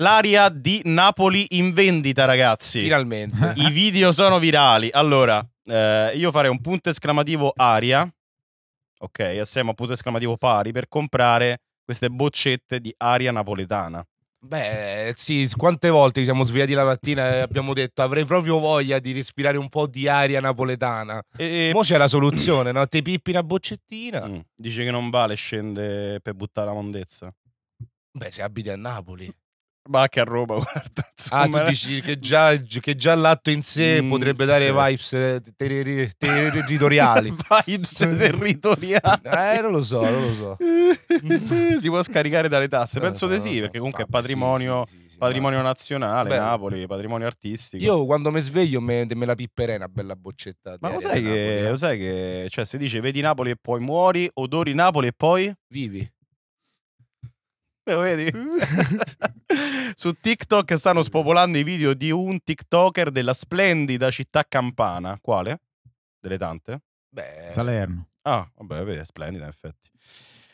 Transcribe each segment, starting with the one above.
L'aria di Napoli in vendita, ragazzi. Finalmente. I video sono virali. Allora, eh, io farei un punto esclamativo aria. Ok, assieme a punto esclamativo pari per comprare queste boccette di aria napoletana. Beh, sì, quante volte ci siamo svegliati la mattina e abbiamo detto avrei proprio voglia di respirare un po' di aria napoletana. E, poi c'è la soluzione, no? Te pippi una boccettina. Mm, dice che non vale scende per buttare la mondezza. Beh, se abiti a Napoli. Ma anche a Roma, guarda. Insomma, ah, tu dici che già, che già l'atto in sé mm, potrebbe dare sì. vibes eh, terri- territoriali. vibes territoriali. Eh, non lo so, non lo so. si può scaricare dalle tasse? Eh, penso di sì, perché comunque vabbè, è patrimonio, sì, sì, patrimonio nazionale, Beh, Napoli, patrimonio artistico. Io quando mi sveglio me, me la pipperei una bella boccetta. Ma lo sai, che, Napoli, eh. lo sai che cioè, si dice vedi Napoli e poi muori, odori Napoli e poi... Vivi. Lo eh, vedi? Su TikTok stanno spopolando i video di un TikToker della splendida città campana. Quale? Delle tante? Beh... Salerno. Ah, vabbè, vedi, è splendida in effetti.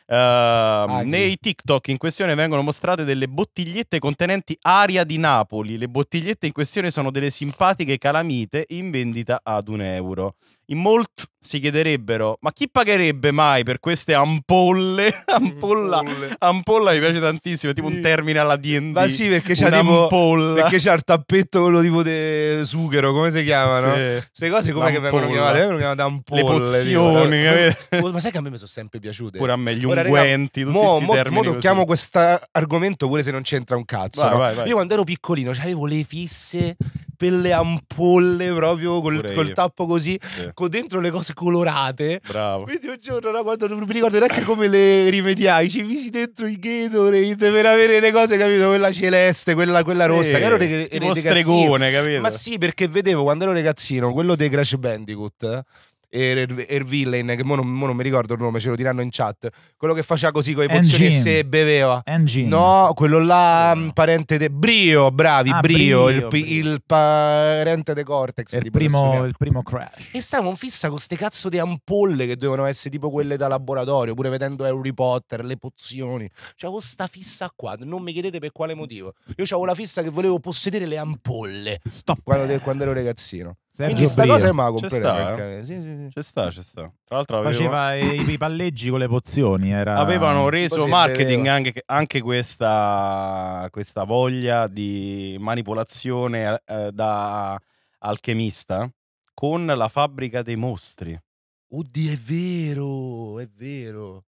Uh, nei TikTok in questione vengono mostrate delle bottigliette contenenti aria di Napoli. Le bottigliette in questione sono delle simpatiche calamite in vendita ad un euro in molti si chiederebbero: ma chi pagherebbe mai per queste ampolle? ampolla, ampolla mi piace tantissimo, tipo sì. un termine alla D&D. Ma sì, perché c'è ampolla. Perché c'ha il tappetto quello tipo di sughero, come si chiamano? Queste sì. cose come che vengono chiamate? Vengono chiamate ampolle. Le pozioni. Tipo, ma sai che a me mi sono sempre piaciute. Pure a me gli Ora, unguenti, Ora, tutti mo, mo, mo tocchiamo questo argomento pure se non c'entra un cazzo. Vai, no? vai, vai. Io quando ero piccolino avevo le fisse pelle ampolle proprio col, col tappo così, sì. con dentro le cose colorate. Bravo. Quindi un giorno, no, quando non mi ricordo neanche come le rimediai, ci visi dentro i Gatorade per avere le cose, capito? Quella celeste, quella, quella sì. rossa, che ero re, re, re, capito? Ma sì, perché vedevo quando ero ragazzino quello dei Crash Bandicoot il er-, villain, che mo non, mo non, mi ricordo il nome, ce lo diranno in chat. Quello che faceva così con le pozioni se beveva. Engine. No, quello là, no. Mm, parente de... Brio, bravi, ah, Brio, Brio, il, Brio, il, parente de Cortex. Il primo, il primo, crash. E stavamo fissa con queste cazzo di ampolle che dovevano essere tipo quelle da laboratorio, pure vedendo Harry Potter, le pozioni. C'avevo con sta fissa qua, non mi chiedete per quale motivo. Io avevo la fissa che volevo possedere le ampolle. Stop. Quando, quando ero ragazzino. Sergio Quindi sta cosa me la comprerei. C'è, sì, sì, sì. sta, c'è sta. Tra l'altro aveva... faceva i, i, palleggi con le pozioni. Era... Avevano reso Così marketing anche, anche questa, questa, voglia di manipolazione eh, da alchemista con la fabbrica dei mostri. Oddio, è vero, è vero.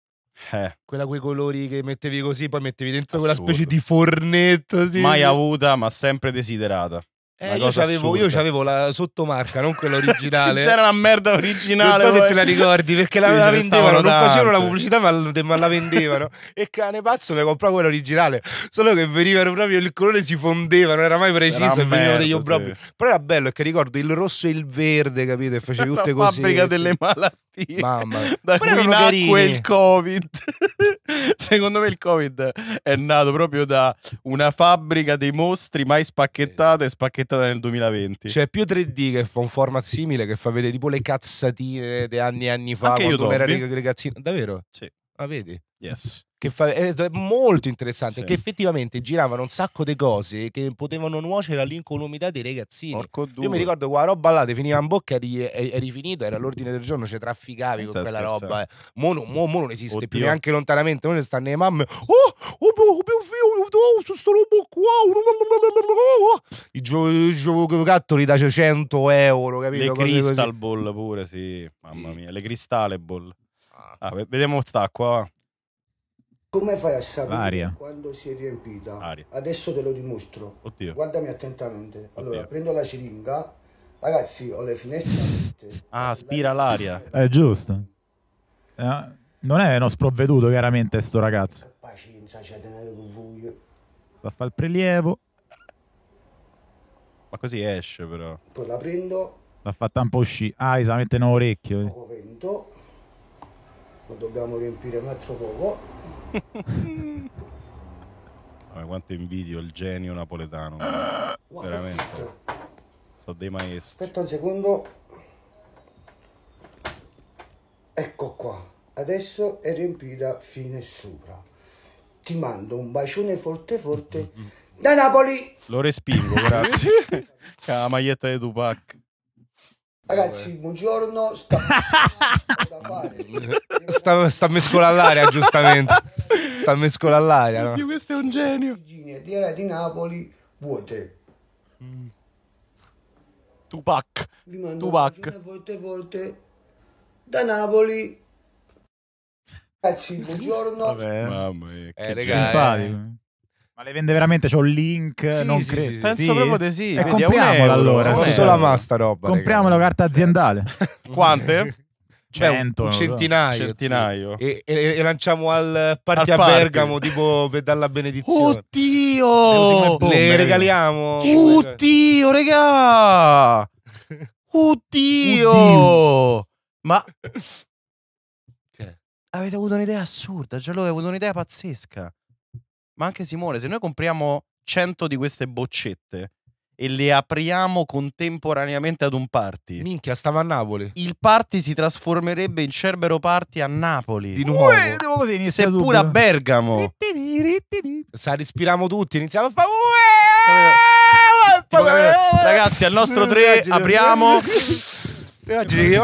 Eh. Quella quei colori che mettevi così, poi mettevi dentro Assurdo. quella specie di fornetto. Sì. Mai avuta, ma sempre desiderata. Eh, io c'avevo, io c'avevo la sottomarca, non quella originale. C'era la merda originale. Non so poi. se te la ricordi, perché sì, la, la vendevano, non facevano la pubblicità, ma, ma la vendevano. e cane pazzo mi comprato quella originale. Solo che venivano proprio il colore si fondeva, non era mai preciso. Era e venivano degli obrobri. Sì. Però era bello perché ricordo il rosso e il verde, capito? E facevi tutte così. La fabbrica delle malattie malattie. Mamma mia. Da Pure cui nacque il Covid. Secondo me il Covid è nato proprio da una fabbrica dei mostri mai spacchettata e spacchettata nel 2020. C'è cioè, più 3D che fa un format simile che fa vedere tipo le cazzatine di anni e anni fa. Anche io come erano le cazzine. Davvero? Sì. Ah, vedi? Yes che fa, è molto interessante, sì. che effettivamente giravano un sacco di cose che potevano nuocere all'incolumità dei ragazzini. Porco Io mi ricordo quella roba là, ti finiva in bocca, eri, eri finito, era l'ordine del giorno, ci trafficavi non eh, con quella scherzando. roba. Eh. Mo, mo, mo, non esiste Oddio. più neanche lontanamente, non stanno le mamme. Oh, oh, oh, mio figlio, oh, su sto robo qua. Oh, oh, oh. I giocattoli da 100 euro, capito? Le Cose crystal ball pure, sì, mamma mia, le cristal ball. Ah, ah vediamo sta qua. Come fai a sapere Aria. quando si è riempita? Aria. Adesso te lo dimostro. Oddio. Guardami attentamente. Allora, Oddio. prendo la siringa. Ragazzi, ho le finestre aperte. Ah, aspira l'aria. È giusto. Eh, non è uno sprovveduto, chiaramente, sto ragazzo. Eh, pazienza, c'è tenere con voi. Sta a fare il prelievo. Ma così esce, però. Poi la prendo. L'ha fatta un po' uscire. Ah, si mette in orecchio. Eh. Poco vento. Lo dobbiamo riempire un altro poco. Vabbè, quanto invidio il genio napoletano. Ah, wow, Veramente. Sono dei maestri. Aspetta un secondo. Ecco qua. Adesso è riempita fine sopra. Ti mando un bacione forte forte da Napoli. Lo respingo, grazie. la maglietta di Tupac. Ragazzi, buongiorno. Sta... da fare. Sta, sta all'aria, giustamente. Sta mescola all'aria. No? Questo è un genio. Era di Napoli, vuote. Mm. Tupac. Tupac. Volte, volte. Da Napoli. Ragazzi, buongiorno. Vabbè. Mamma mia, eh, che eh, simpatico. Eh. Ma le vende veramente? C'è un link? Sì, non sì, cre- sì, Penso proprio di sì. E Vedi, compriamolo allora. Costa solo la masta roba. la carta aziendale. Quante? Cento, un centinaio, centinaio. E, e, e, lanciamo al party al a party. Bergamo tipo per dare la benedizione oddio le, regaliamo oddio regà oddio, oddio. ma avete avuto un'idea assurda cioè loro avete avuto un'idea pazzesca ma anche Simone, se noi compriamo 100 di queste boccette e le apriamo contemporaneamente ad un party. Minchia, stava a Napoli. Il party si trasformerebbe in Cerbero Party a Napoli. Di nuovo. Uè, devo così iniziare Seppur subito. a Bergamo. Sa, respiriamo tutti, iniziamo a fare... Tipo, ragazzi, al nostro eh, tre apriamo. E oggi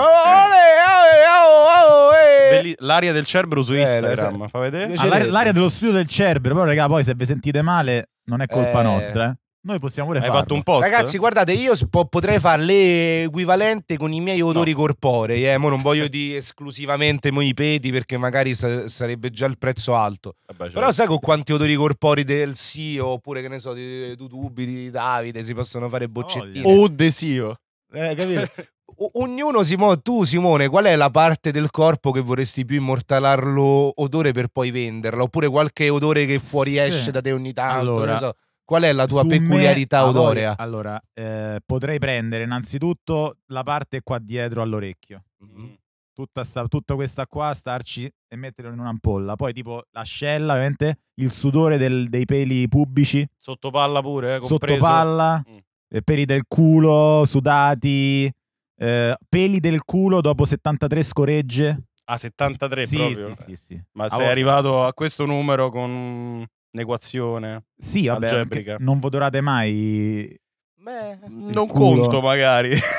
l'aria del Cerbero su eh, Instagram. Esatto. Fa vedere. Ah, l'area, l'area dello studio del Cerbero, però raga, poi se vi sentite male non è colpa Eh. nostra, eh. Noi possiamo pure Hai farlo. fatto un post? Ragazzi, guardate, io po- potrei fare l'equivalente con i miei odori corporei. Eh. Mo non voglio dire esclusivamente i peti perché magari sa- sarebbe già il prezzo alto. Vabbè, cioè, Però sai con quanti odori corporei del CEO oppure che ne so, di di di Davide si possono fare boccettine. Oddio. odesivo. Eh, capito? ognuno, Simone, tu Simone, qual è la parte del corpo che vorresti più immortalarlo odore per poi venderla? Oppure qualche odore che fuoriesce sì. da te ogni tanto? Allora, so. Qual è la tua peculiarità me, odorea? Allora, eh, potrei prendere innanzitutto la parte qua dietro all'orecchio. Mm-hmm. Tutta, sta, tutta, questa qua, starci e metterla in un'ampolla. Poi tipo l'ascella, ovviamente, il sudore del, dei peli pubblici. Sottopalla pure, eh, compreso. Sottopalla, mm. Eh, peli del culo, sudati, eh, peli del culo dopo 73 scoregge. A ah, 73 sì, proprio? Sì, sì, sì. Ma sei arrivato a questo numero con un'equazione Sì, vabbè, non voterate mai... Beh, non culo. conto magari.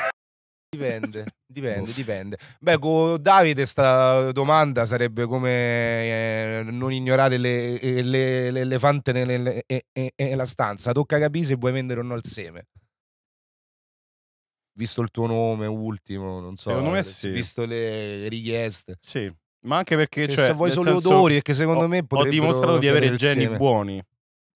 Dipende, dipende, dipende. Beh, con Davide questa domanda sarebbe come eh, non ignorare le, eh, le, l'elefante nella eh, eh, stanza. Tocca capire se vuoi vendere o no il seme visto il tuo nome ultimo, non so, Secondo me sì. visto le richieste. Sì, ma anche perché... Cioè, cioè, se vuoi solo senso, odori, è che secondo ho, me potrebbero... Ho dimostrato di avere geni seme. buoni,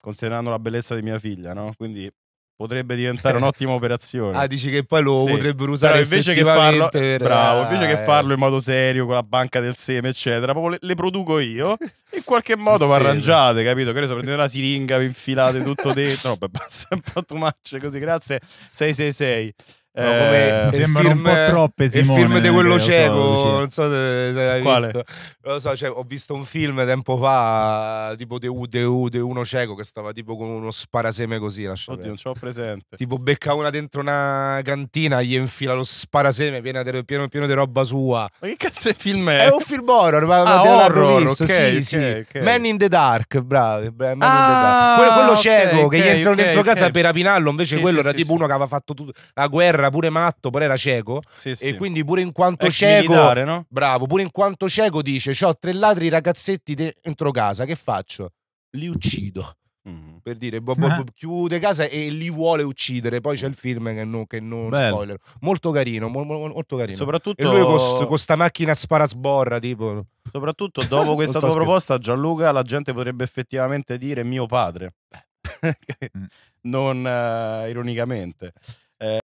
considerando la bellezza di mia figlia, no? Quindi potrebbe diventare un'ottima operazione. Ah, dici che poi lo sì. potrebbero usare Però invece che farlo per... bravo, invece ah, che eh. farlo in modo serio con la banca del seme, eccetera, proprio le, le produco io in qualche modo va arrangiate, capito? Che ne so, prendete la siringa, vi infilate tutto dentro, no, beh, basta un po' too much, così grazie 666. No, eh, come eh, sembrano film, un po' troppe Simone, il film di eh, quello cieco non so se, se l'hai Quale? visto non lo so cioè, ho visto un film tempo fa tipo De, U, De, De uno cieco che stava tipo con uno sparaseme così lascia oddio non ce l'ho presente tipo becca una dentro una cantina gli infila lo sparaseme pieno, di, pieno, pieno di roba sua ma che cazzo è il film è? è un film horror ma, ah, ma horror visto, okay, sì, okay, sì. Okay. Man in the Dark bravo, Man ah, in the ah, Dark quello, quello cieco che gli entrano dentro casa per rapinarlo invece sì, quello era tipo uno che aveva fatto tutta la guerra era pure matto, pure era cieco. Sì, sì. E quindi pure in quanto Ex cieco... Militare, no? Bravo, pure in quanto cieco dice, ho tre ladri ragazzetti dentro casa, che faccio? Li uccido. Mm. Per dire, bo- bo- bo- eh. chiude casa e li vuole uccidere. Poi c'è il film che non, che non spoiler. Molto carino, mo- mo- molto carino. Soprattutto... E lui con questa macchina spara sborra, tipo... Soprattutto dopo questa tua proposta, Gianluca, la gente potrebbe effettivamente dire mio padre. non uh, ironicamente. Eh,